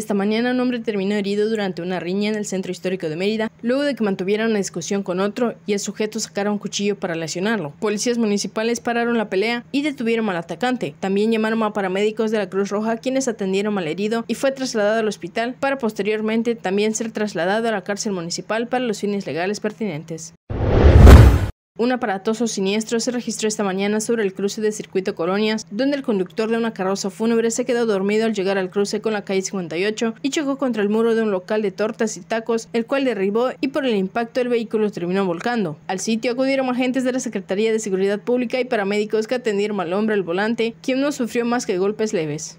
Esta mañana un hombre terminó herido durante una riña en el centro histórico de Mérida, luego de que mantuviera una discusión con otro y el sujeto sacara un cuchillo para lesionarlo. Policías municipales pararon la pelea y detuvieron al atacante. También llamaron a paramédicos de la Cruz Roja quienes atendieron al herido y fue trasladado al hospital para posteriormente también ser trasladado a la cárcel municipal para los fines legales pertinentes. Un aparatoso siniestro se registró esta mañana sobre el cruce de Circuito Colonias, donde el conductor de una carroza fúnebre se quedó dormido al llegar al cruce con la calle 58 y chocó contra el muro de un local de tortas y tacos, el cual derribó y por el impacto el vehículo terminó volcando. Al sitio acudieron agentes de la Secretaría de Seguridad Pública y paramédicos que atendieron al hombre al volante, quien no sufrió más que golpes leves.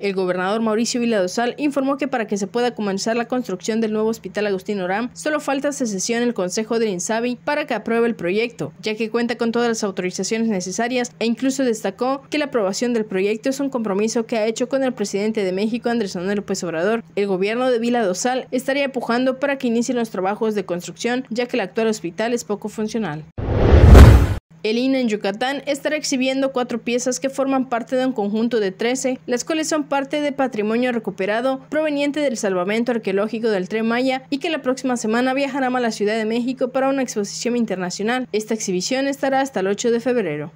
El gobernador Mauricio Vila Dosal informó que para que se pueda comenzar la construcción del nuevo hospital Agustín Oram, solo falta secesión el Consejo del INSABI para que apruebe el proyecto, ya que cuenta con todas las autorizaciones necesarias e incluso destacó que la aprobación del proyecto es un compromiso que ha hecho con el presidente de México, Andrés Manuel López Obrador. El gobierno de Vila Dosal estaría empujando para que inicien los trabajos de construcción, ya que el actual hospital es poco funcional. El INA e en Yucatán estará exhibiendo cuatro piezas que forman parte de un conjunto de 13, las cuales son parte de patrimonio recuperado proveniente del salvamento arqueológico del Tren Maya y que la próxima semana viajarán a la Ciudad de México para una exposición internacional. Esta exhibición estará hasta el 8 de febrero.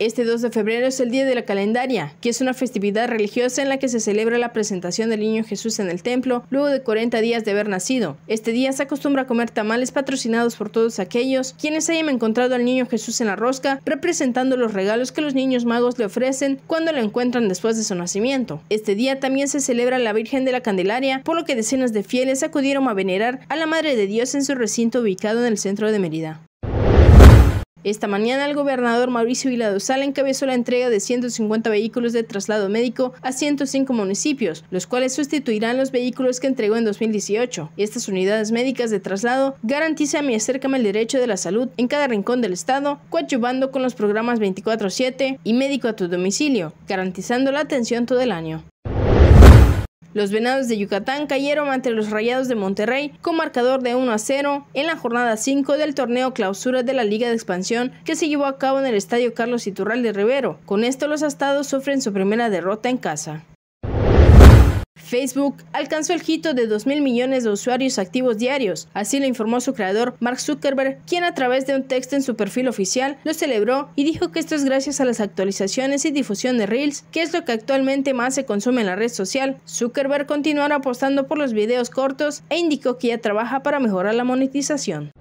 Este 2 de febrero es el Día de la Calendaria, que es una festividad religiosa en la que se celebra la presentación del Niño Jesús en el templo luego de 40 días de haber nacido. Este día se acostumbra a comer tamales patrocinados por todos aquellos quienes hayan encontrado al Niño Jesús en la rosca, representando los regalos que los niños magos le ofrecen cuando lo encuentran después de su nacimiento. Este día también se celebra la Virgen de la Candelaria, por lo que decenas de fieles acudieron a venerar a la Madre de Dios en su recinto ubicado en el centro de Mérida. Esta mañana el gobernador Mauricio Vila encabezó la entrega de 150 vehículos de traslado médico a 105 municipios, los cuales sustituirán los vehículos que entregó en 2018. Estas unidades médicas de traslado garantizan y acercan el derecho de la salud en cada rincón del estado, coadyuvando con los programas 24-7 y médico a tu domicilio, garantizando la atención todo el año. Los Venados de Yucatán cayeron ante los Rayados de Monterrey con marcador de 1 a 0 en la jornada 5 del torneo clausura de la Liga de Expansión que se llevó a cabo en el Estadio Carlos de Rivero. Con esto los astados sufren su primera derrota en casa. Facebook alcanzó el hito de mil millones de usuarios activos diarios, así lo informó su creador Mark Zuckerberg, quien a través de un texto en su perfil oficial lo celebró y dijo que esto es gracias a las actualizaciones y difusión de Reels, que es lo que actualmente más se consume en la red social. Zuckerberg continuará apostando por los videos cortos e indicó que ya trabaja para mejorar la monetización.